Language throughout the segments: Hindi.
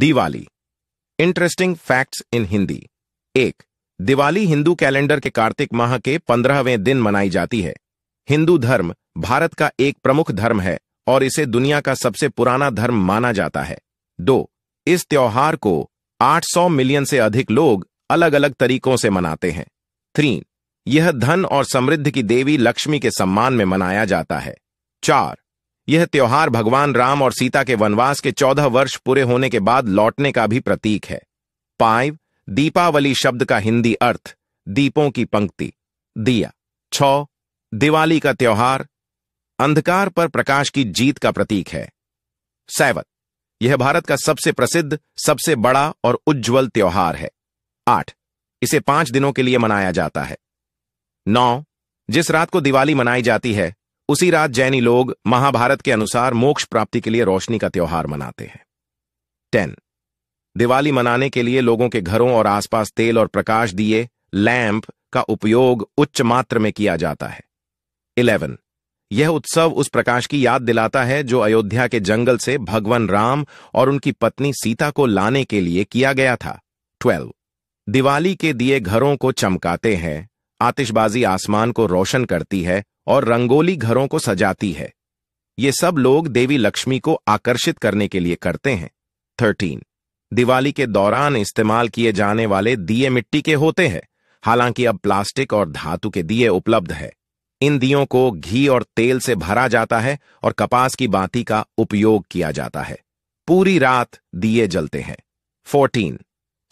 Diwali interesting facts in Hindi एक दिवाली हिंदू कैलेंडर के कार्तिक माह के पंद्रहवें दिन मनाई जाती है हिंदू धर्म भारत का एक प्रमुख धर्म है और इसे दुनिया का सबसे पुराना धर्म माना जाता है दो इस त्योहार को 800 मिलियन से अधिक लोग अलग अलग तरीकों से मनाते हैं थ्री यह धन और समृद्धि की देवी लक्ष्मी के सम्मान में मनाया जाता है चार यह त्योहार भगवान राम और सीता के वनवास के चौदह वर्ष पूरे होने के बाद लौटने का भी प्रतीक है पाइव दीपावली शब्द का हिंदी अर्थ दीपों की पंक्ति दिया छ दिवाली का त्योहार अंधकार पर प्रकाश की जीत का प्रतीक है सैवत यह भारत का सबसे प्रसिद्ध सबसे बड़ा और उज्जवल त्योहार है आठ इसे पांच दिनों के लिए मनाया जाता है नौ जिस रात को दिवाली मनाई जाती है उसी रात जैनी लोग महाभारत के अनुसार मोक्ष प्राप्ति के लिए रोशनी का त्यौहार मनाते हैं टेन दिवाली मनाने के लिए लोगों के घरों और आसपास तेल और प्रकाश दिए लैंप का उपयोग उच्च मात्र में किया जाता है इलेवन यह उत्सव उस प्रकाश की याद दिलाता है जो अयोध्या के जंगल से भगवान राम और उनकी पत्नी सीता को लाने के लिए किया गया था ट्वेल्व दिवाली के दिए घरों को चमकाते हैं आतिशबाजी आसमान को रोशन करती है और रंगोली घरों को सजाती है ये सब लोग देवी लक्ष्मी को आकर्षित करने के लिए करते हैं थर्टीन दिवाली के दौरान इस्तेमाल किए जाने वाले दिए मिट्टी के होते हैं हालांकि अब प्लास्टिक और धातु के दिए उपलब्ध है इन दियों को घी और तेल से भरा जाता है और कपास की बाती का उपयोग किया जाता है पूरी रात दिए जलते हैं फोर्टीन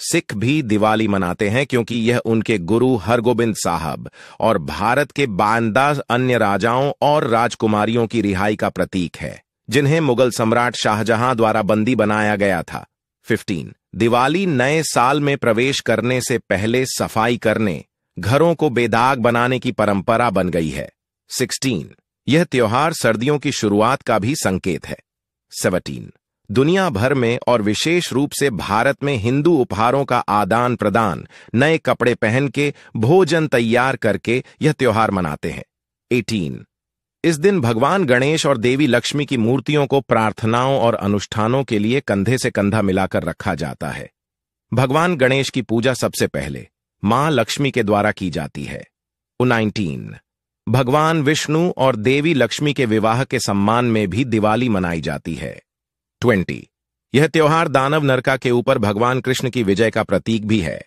सिख भी दिवाली मनाते हैं क्योंकि यह उनके गुरु हरगोबिंद साहब और भारत के बांदाज अन्य राजाओं और राजकुमारियों की रिहाई का प्रतीक है जिन्हें मुगल सम्राट शाहजहां द्वारा बंदी बनाया गया था 15. दिवाली नए साल में प्रवेश करने से पहले सफाई करने घरों को बेदाग बनाने की परंपरा बन गई है 16. यह त्योहार सर्दियों की शुरुआत का भी संकेत है 17. दुनिया भर में और विशेष रूप से भारत में हिंदू उपहारों का आदान प्रदान नए कपड़े पहन के भोजन तैयार करके यह त्योहार मनाते हैं 18 इस दिन भगवान गणेश और देवी लक्ष्मी की मूर्तियों को प्रार्थनाओं और अनुष्ठानों के लिए कंधे से कंधा मिलाकर रखा जाता है भगवान गणेश की पूजा सबसे पहले मां लक्ष्मी के द्वारा की जाती है नाइनटीन भगवान विष्णु और देवी लक्ष्मी के विवाह के सम्मान में भी दिवाली मनाई जाती है ट्वेंटी यह त्योहार दानव नरका के ऊपर भगवान कृष्ण की विजय का प्रतीक भी है